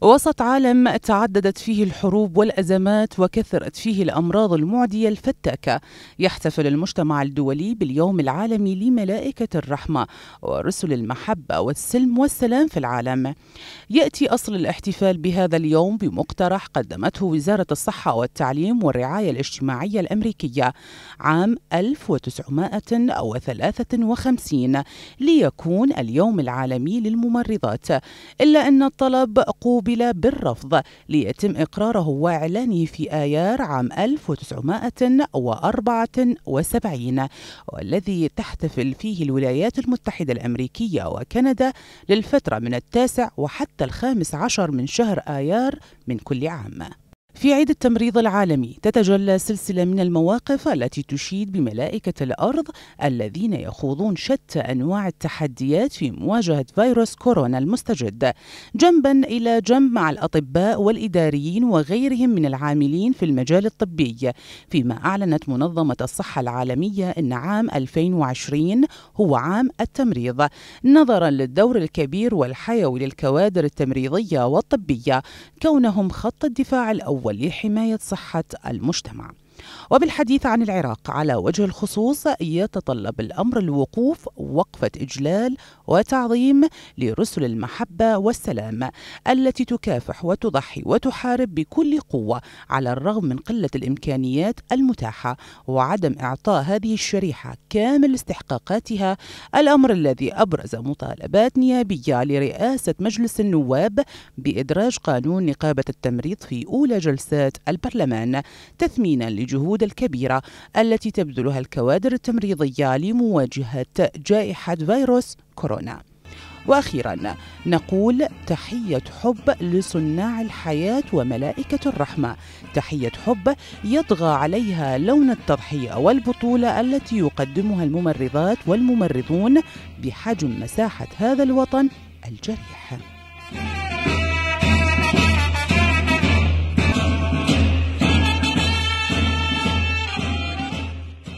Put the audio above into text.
وسط عالم تعددت فيه الحروب والأزمات وكثرت فيه الأمراض المعدية الفتاكة يحتفل المجتمع الدولي باليوم العالمي لملائكة الرحمة ورسل المحبة والسلم والسلام في العالم يأتي أصل الاحتفال بهذا اليوم بمقترح قدمته وزارة الصحة والتعليم والرعاية الاجتماعية الأمريكية عام 1953 ليكون اليوم العالمي للممرضات إلا أن الطلب قوب قُبل بالرفض ليتم إقراره وإعلانه في آيار عام 1974 والذي تحتفل فيه الولايات المتحدة الأمريكية وكندا للفترة من التاسع وحتى الخامس عشر من شهر آيار من كل عام في عيد التمريض العالمي تتجلى سلسلة من المواقف التي تشيد بملائكة الأرض الذين يخوضون شتى أنواع التحديات في مواجهة فيروس كورونا المستجد جنبا إلى جنب مع الأطباء والإداريين وغيرهم من العاملين في المجال الطبي فيما أعلنت منظمة الصحة العالمية أن عام 2020 هو عام التمريض نظرا للدور الكبير والحيوي للكوادر التمريضية والطبية كونهم خط الدفاع الأول ولحماية صحة المجتمع وبالحديث عن العراق على وجه الخصوص يتطلب الأمر الوقوف وقفة إجلال وتعظيم لرسل المحبة والسلام التي تكافح وتضحي وتحارب بكل قوة على الرغم من قلة الإمكانيات المتاحة وعدم إعطاء هذه الشريحة كامل استحقاقاتها الأمر الذي أبرز مطالبات نيابية لرئاسة مجلس النواب بإدراج قانون نقابة التمريض في أولى جلسات البرلمان تثمينا الجهود الكبيرة التي تبذلها الكوادر التمريضية لمواجهة جائحة فيروس كورونا واخيرا نقول تحيه حب لصناع الحياه وملائكه الرحمه تحيه حب يطغى عليها لون التضحيه والبطوله التي يقدمها الممرضات والممرضون بحجم مساحه هذا الوطن الجريح